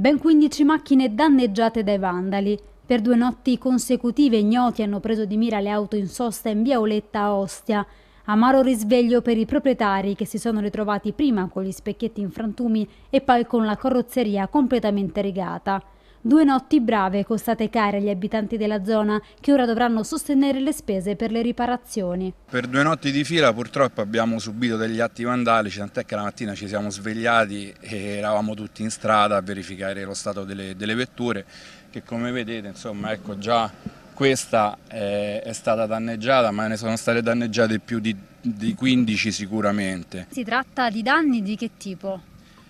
Ben 15 macchine danneggiate dai vandali. Per due notti consecutive ignoti hanno preso di mira le auto in sosta in via Oletta a Ostia. Amaro risveglio per i proprietari che si sono ritrovati prima con gli specchietti in frantumi e poi con la carrozzeria completamente rigata. Due notti brave costate care agli abitanti della zona che ora dovranno sostenere le spese per le riparazioni. Per due notti di fila purtroppo abbiamo subito degli atti vandalici, tant'è che la mattina ci siamo svegliati e eravamo tutti in strada a verificare lo stato delle, delle vetture che come vedete insomma ecco già questa è, eh, è stata danneggiata ma ne sono state danneggiate più di, di 15 sicuramente. Si tratta di danni di che tipo?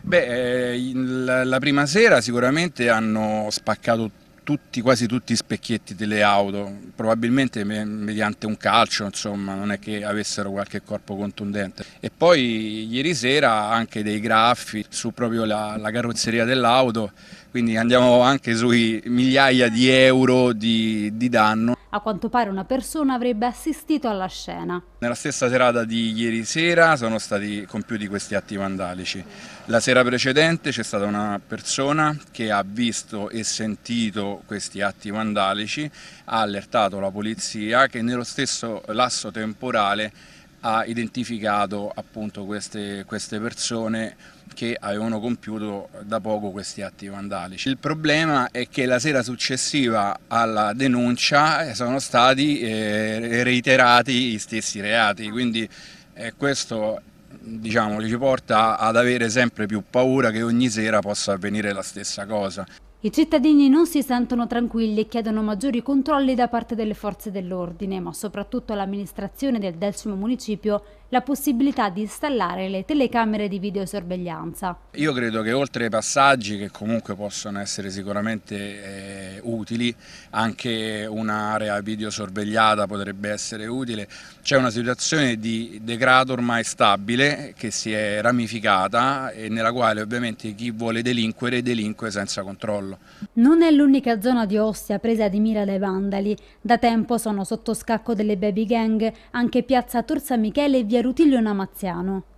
Beh, eh, la prima sera sicuramente hanno spaccato tutti, quasi tutti i specchietti delle auto, probabilmente mediante un calcio, insomma, non è che avessero qualche corpo contundente. E poi ieri sera anche dei graffi su proprio la, la carrozzeria dell'auto quindi andiamo anche sui migliaia di euro di, di danno. A quanto pare una persona avrebbe assistito alla scena. Nella stessa serata di ieri sera sono stati compiuti questi atti vandalici. La sera precedente c'è stata una persona che ha visto e sentito questi atti vandalici, ha allertato la polizia che nello stesso lasso temporale ha identificato appunto queste, queste persone che avevano compiuto da poco questi atti vandalici. Il problema è che la sera successiva alla denuncia eh, sono stati eh, reiterati gli stessi reati, quindi eh, questo diciamo, ci porta ad avere sempre più paura che ogni sera possa avvenire la stessa cosa. I cittadini non si sentono tranquilli e chiedono maggiori controlli da parte delle forze dell'ordine, ma soprattutto l'amministrazione del decimo municipio la possibilità di installare le telecamere di videosorveglianza. Io credo che oltre ai passaggi che comunque possono essere sicuramente eh, utili, anche un'area videosorvegliata potrebbe essere utile, c'è una situazione di degrado ormai stabile che si è ramificata e nella quale ovviamente chi vuole delinquere delinque senza controllo. Non è l'unica zona di Ostia presa di mira dai vandali, da tempo sono sotto scacco delle baby gang anche piazza Torsa Michele e via Rutilio Namaziano.